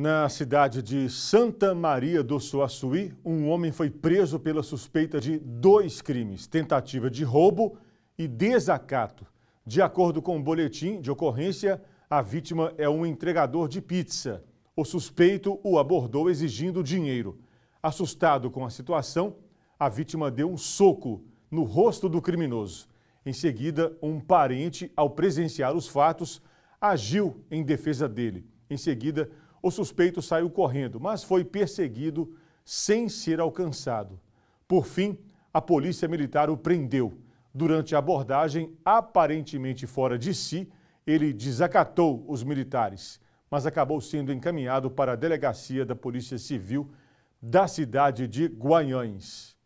Na cidade de Santa Maria do Suaçuí, um homem foi preso pela suspeita de dois crimes: tentativa de roubo e desacato. De acordo com o um boletim de ocorrência, a vítima é um entregador de pizza. O suspeito o abordou exigindo dinheiro. Assustado com a situação, a vítima deu um soco no rosto do criminoso. Em seguida, um parente, ao presenciar os fatos, agiu em defesa dele. Em seguida, o suspeito saiu correndo, mas foi perseguido sem ser alcançado. Por fim, a polícia militar o prendeu. Durante a abordagem, aparentemente fora de si, ele desacatou os militares, mas acabou sendo encaminhado para a delegacia da Polícia Civil da cidade de Guanhães.